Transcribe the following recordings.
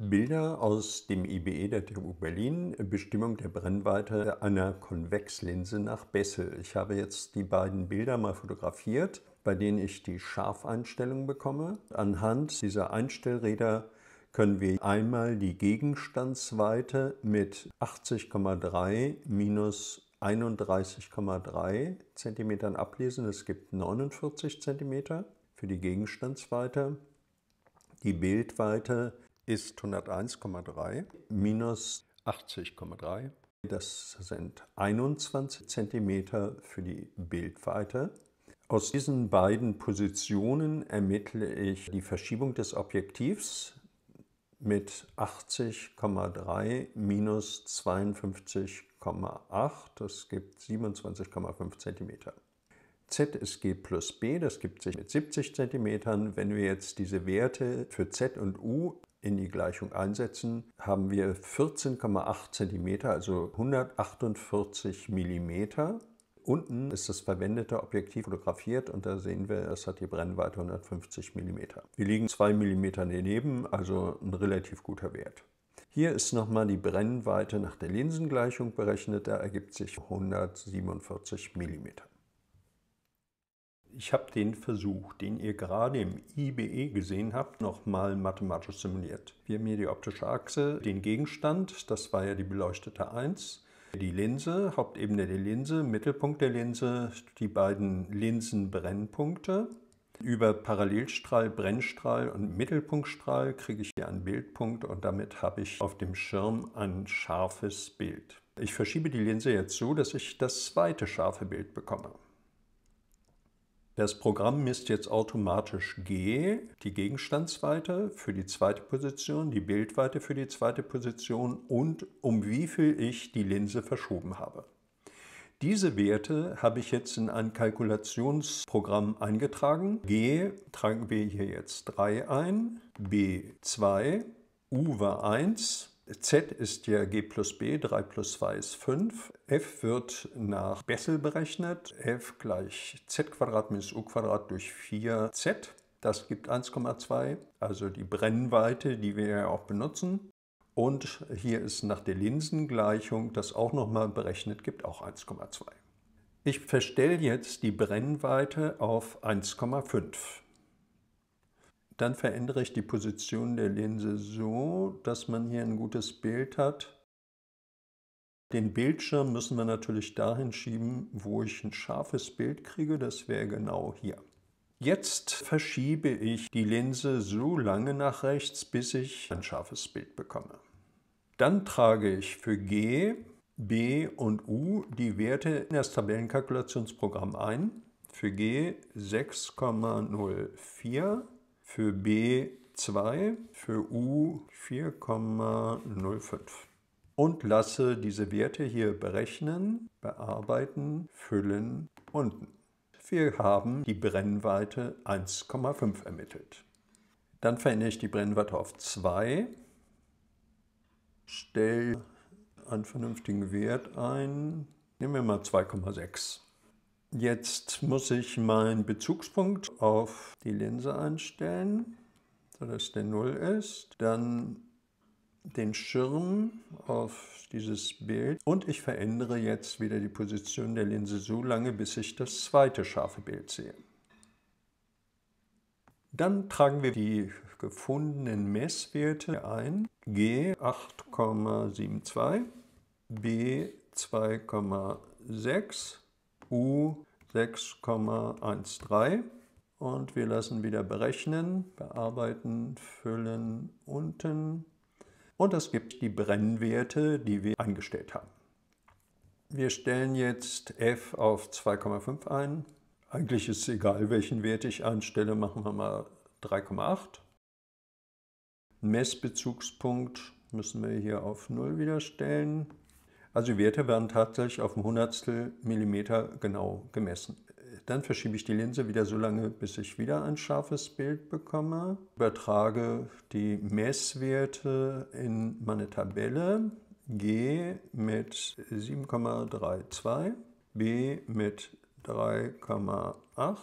Bilder aus dem IBE der TU Berlin, Bestimmung der Brennweite einer Konvexlinse nach Bessel. Ich habe jetzt die beiden Bilder mal fotografiert, bei denen ich die Scharfeinstellung bekomme. Anhand dieser Einstellräder können wir einmal die Gegenstandsweite mit 80,3 minus 31,3 cm ablesen. Es gibt 49 cm für die Gegenstandsweite. Die Bildweite ist 101,3 minus 80,3. Das sind 21 cm für die Bildweite. Aus diesen beiden Positionen ermittle ich die Verschiebung des Objektivs mit 80,3 minus 52,8. Das gibt 27,5 cm. Z ist G plus B, das gibt sich mit 70 cm. Wenn wir jetzt diese Werte für Z und U in die Gleichung einsetzen, haben wir 14,8 cm, also 148 mm. Unten ist das verwendete Objektiv fotografiert und da sehen wir, es hat die Brennweite 150 mm. Wir liegen 2 mm daneben, also ein relativ guter Wert. Hier ist nochmal die Brennweite nach der Linsengleichung berechnet, da ergibt sich 147 mm. Ich habe den Versuch, den ihr gerade im IBE gesehen habt, nochmal mathematisch simuliert. Wir haben hier die optische Achse, den Gegenstand, das war ja die beleuchtete 1, die Linse, Hauptebene der Linse, Mittelpunkt der Linse, die beiden Linsenbrennpunkte. Über Parallelstrahl, Brennstrahl und Mittelpunktstrahl kriege ich hier einen Bildpunkt und damit habe ich auf dem Schirm ein scharfes Bild. Ich verschiebe die Linse jetzt so, dass ich das zweite scharfe Bild bekomme. Das Programm misst jetzt automatisch G, die Gegenstandsweite für die zweite Position, die Bildweite für die zweite Position und um wie viel ich die Linse verschoben habe. Diese Werte habe ich jetzt in ein Kalkulationsprogramm eingetragen. G tragen wir hier jetzt 3 ein, B 2, U war 1 Z ist ja g plus b, 3 plus 2 ist 5. f wird nach Bessel berechnet. f gleich z Quadrat minus u Quadrat durch 4z. Das gibt 1,2, also die Brennweite, die wir ja auch benutzen. Und hier ist nach der Linsengleichung das auch nochmal berechnet, gibt auch 1,2. Ich verstelle jetzt die Brennweite auf 1,5 dann verändere ich die Position der Linse so, dass man hier ein gutes Bild hat. Den Bildschirm müssen wir natürlich dahin schieben, wo ich ein scharfes Bild kriege. Das wäre genau hier. Jetzt verschiebe ich die Linse so lange nach rechts, bis ich ein scharfes Bild bekomme. Dann trage ich für G, B und U die Werte in das Tabellenkalkulationsprogramm ein. Für G 6,04 für B 2, für U 4,05. Und lasse diese Werte hier berechnen, bearbeiten, füllen, unten. Wir haben die Brennweite 1,5 ermittelt. Dann verändere ich die Brennweite auf 2, stelle einen vernünftigen Wert ein, nehmen wir mal 2,6. Jetzt muss ich meinen Bezugspunkt auf die Linse einstellen, sodass der 0 ist. Dann den Schirm auf dieses Bild und ich verändere jetzt wieder die Position der Linse so lange, bis ich das zweite scharfe Bild sehe. Dann tragen wir die gefundenen Messwerte ein. G 8,72, B 2,6 U6,13 und wir lassen wieder berechnen, bearbeiten, füllen unten und das gibt die Brennwerte, die wir eingestellt haben. Wir stellen jetzt f auf 2,5 ein. Eigentlich ist es egal, welchen Wert ich einstelle, machen wir mal 3,8. Messbezugspunkt müssen wir hier auf 0 wieder stellen. Also die Werte werden tatsächlich auf dem Hundertstel Millimeter genau gemessen. Dann verschiebe ich die Linse wieder so lange, bis ich wieder ein scharfes Bild bekomme, übertrage die Messwerte in meine Tabelle, G mit 7,32, B mit 3,8,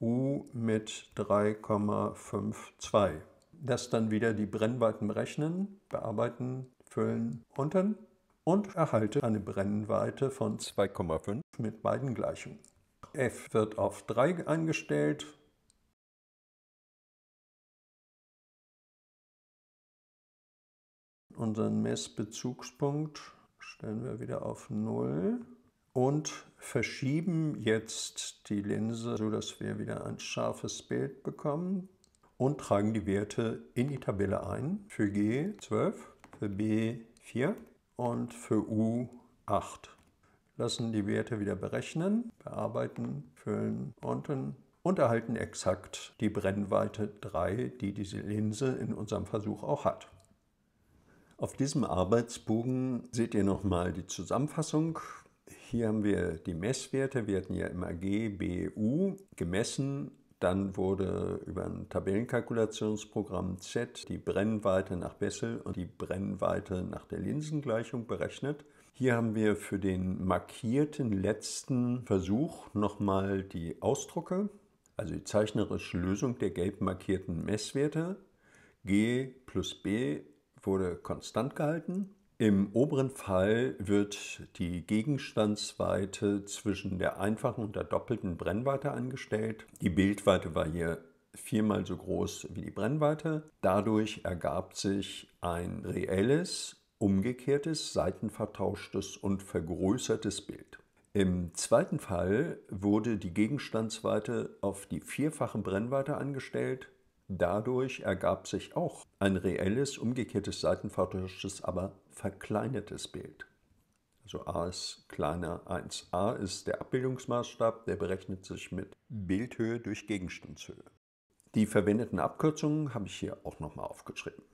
U mit 3,52. Das dann wieder die Brennweiten berechnen, bearbeiten, füllen, und dann und erhalte eine Brennweite von 2,5 mit beiden Gleichungen. f wird auf 3 eingestellt. Unseren Messbezugspunkt stellen wir wieder auf 0 und verschieben jetzt die Linse, sodass wir wieder ein scharfes Bild bekommen und tragen die Werte in die Tabelle ein für G 12, für B 4 und für U 8. Lassen die Werte wieder berechnen, bearbeiten, füllen, unten und erhalten exakt die Brennweite 3, die diese Linse in unserem Versuch auch hat. Auf diesem Arbeitsbogen seht ihr nochmal die Zusammenfassung. Hier haben wir die Messwerte. Wir hatten ja immer G, B, U gemessen dann wurde über ein Tabellenkalkulationsprogramm Z die Brennweite nach Bessel und die Brennweite nach der Linsengleichung berechnet. Hier haben wir für den markierten letzten Versuch nochmal die Ausdrucke, also die zeichnerische Lösung der gelb markierten Messwerte. G plus B wurde konstant gehalten im oberen Fall wird die Gegenstandsweite zwischen der einfachen und der doppelten Brennweite angestellt. Die Bildweite war hier viermal so groß wie die Brennweite. Dadurch ergab sich ein reelles, umgekehrtes, seitenvertauschtes und vergrößertes Bild. Im zweiten Fall wurde die Gegenstandsweite auf die vierfache Brennweite angestellt Dadurch ergab sich auch ein reelles, umgekehrtes seitenvertuschtes, aber verkleinertes Bild. Also a ist kleiner 1. a ist der Abbildungsmaßstab, der berechnet sich mit Bildhöhe durch Gegenstandshöhe. Die verwendeten Abkürzungen habe ich hier auch nochmal aufgeschrieben.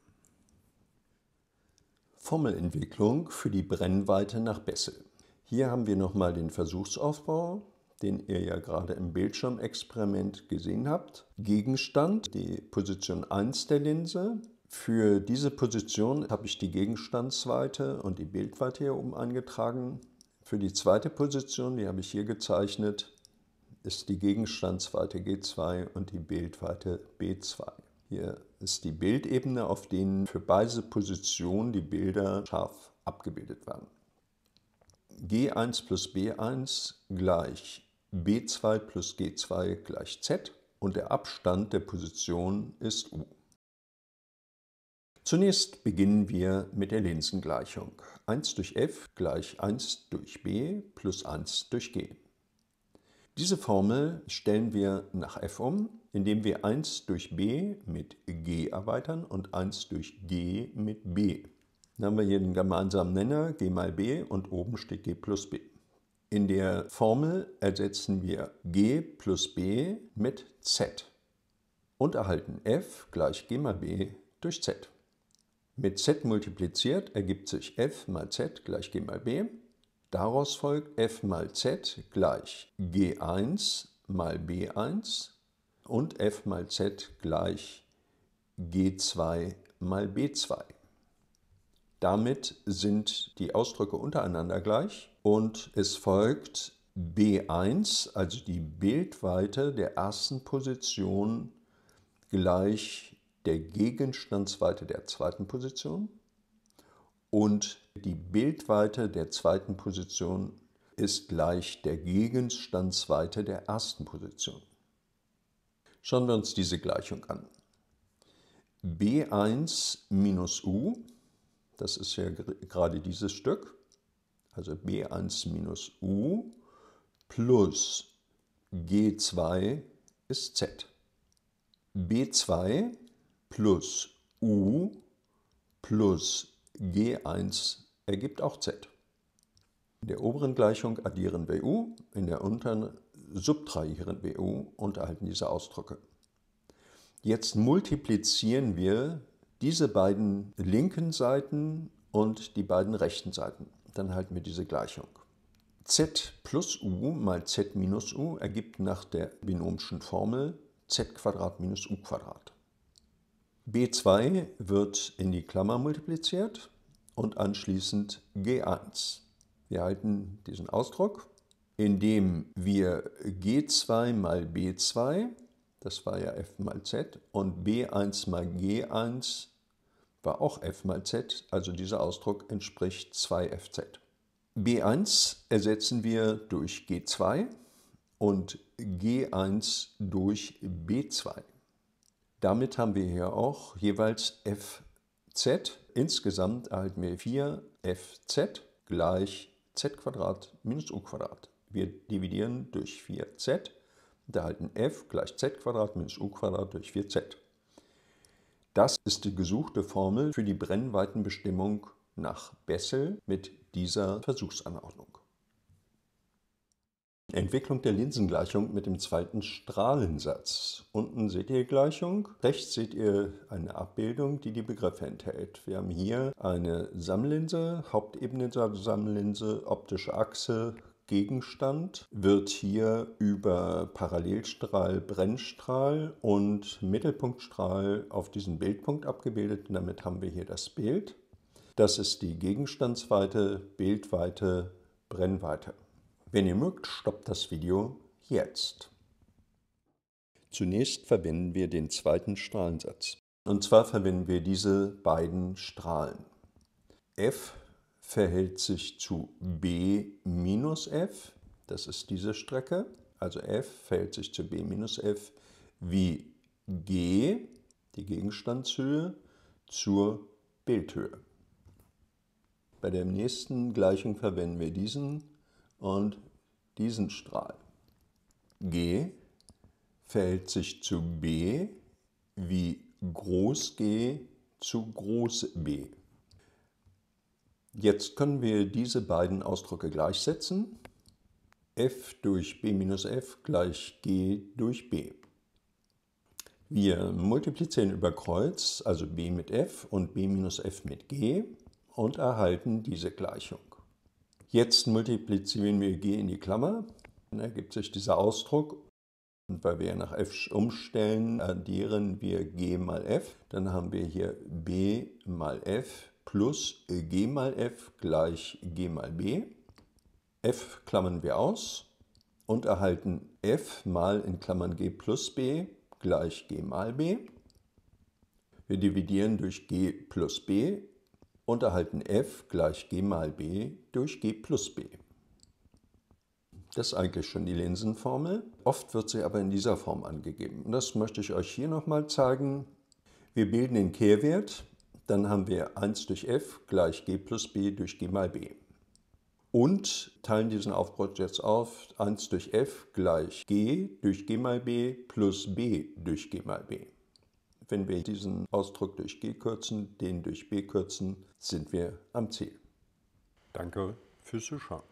Formelentwicklung für die Brennweite nach Bessel. Hier haben wir nochmal den Versuchsaufbau, den ihr ja gerade im Bildschirmexperiment gesehen habt. Gegenstand, die Position 1 der Linse. Für diese Position habe ich die Gegenstandsweite und die Bildweite hier oben eingetragen. Für die zweite Position, die habe ich hier gezeichnet, ist die Gegenstandsweite G2 und die Bildweite B2. Hier ist die Bildebene, auf denen für beide Positionen die Bilder scharf abgebildet werden. G1 plus B1 gleich b2 plus g2 gleich z und der Abstand der Position ist u. Zunächst beginnen wir mit der Linsengleichung. 1 durch f gleich 1 durch b plus 1 durch g. Diese Formel stellen wir nach f um, indem wir 1 durch b mit g erweitern und 1 durch g mit b. Dann haben wir hier den gemeinsamen Nenner g mal b und oben steht g plus b. In der Formel ersetzen wir g plus b mit z und erhalten f gleich g mal b durch z. Mit z multipliziert ergibt sich f mal z gleich g mal b. Daraus folgt f mal z gleich g1 mal b1 und f mal z gleich g2 mal b2. Damit sind die Ausdrücke untereinander gleich und es folgt B1, also die Bildweite der ersten Position gleich der Gegenstandsweite der zweiten Position und die Bildweite der zweiten Position ist gleich der Gegenstandsweite der ersten Position. Schauen wir uns diese Gleichung an. B1 minus U das ist ja gerade dieses Stück, also b1 minus u plus g2 ist z. b2 plus u plus g1 ergibt auch z. In der oberen Gleichung addieren wir u, in der unteren subtrahieren wir u und erhalten diese Ausdrücke. Jetzt multiplizieren wir diese beiden linken Seiten und die beiden rechten Seiten. Dann halten wir diese Gleichung. z plus u mal z minus u ergibt nach der binomischen Formel z Quadrat minus u Quadrat. b2 wird in die Klammer multipliziert und anschließend g1. Wir halten diesen Ausdruck, indem wir g2 mal b2, das war ja f mal z, und b1 mal g1 war auch f mal z, also dieser Ausdruck entspricht 2fz. b1 ersetzen wir durch g2 und g1 durch b2. Damit haben wir hier auch jeweils fz. Insgesamt erhalten wir 4 fz gleich z minus u. Wir dividieren durch 4z, und erhalten f gleich z minus u durch 4z. Das ist die gesuchte Formel für die Brennweitenbestimmung nach Bessel mit dieser Versuchsanordnung. Entwicklung der Linsengleichung mit dem zweiten Strahlensatz. Unten seht ihr die Gleichung, rechts seht ihr eine Abbildung, die die Begriffe enthält. Wir haben hier eine Sammellinse, Hauptebene der Sammellinse, optische Achse, Gegenstand wird hier über Parallelstrahl, Brennstrahl und Mittelpunktstrahl auf diesen Bildpunkt abgebildet. Und damit haben wir hier das Bild. Das ist die Gegenstandsweite, Bildweite, Brennweite. Wenn ihr mögt, stoppt das Video jetzt. Zunächst verwenden wir den zweiten Strahlensatz. Und zwar verwenden wir diese beiden Strahlen. F verhält sich zu b minus f, das ist diese Strecke, also f verhält sich zu b minus f wie g, die Gegenstandshöhe, zur Bildhöhe. Bei der nächsten Gleichung verwenden wir diesen und diesen Strahl. g verhält sich zu b wie groß g zu groß b. Jetzt können wir diese beiden Ausdrücke gleichsetzen. f durch b minus f gleich g durch b. Wir multiplizieren über Kreuz, also b mit f und b minus f mit g und erhalten diese Gleichung. Jetzt multiplizieren wir g in die Klammer, dann ergibt sich dieser Ausdruck. Und weil wir nach f umstellen, addieren wir g mal f. Dann haben wir hier b mal f plus äh, g mal f gleich g mal b. f klammern wir aus und erhalten f mal in Klammern g plus b gleich g mal b. Wir dividieren durch g plus b und erhalten f gleich g mal b durch g plus b. Das ist eigentlich schon die Linsenformel. Oft wird sie aber in dieser Form angegeben. das möchte ich euch hier nochmal zeigen. Wir bilden den Kehrwert dann haben wir 1 durch f gleich g plus b durch g mal b. Und teilen diesen Aufbruch jetzt auf. 1 durch f gleich g durch g mal b plus b durch g mal b. Wenn wir diesen Ausdruck durch g kürzen, den durch b kürzen, sind wir am Ziel. Danke fürs Zuschauen.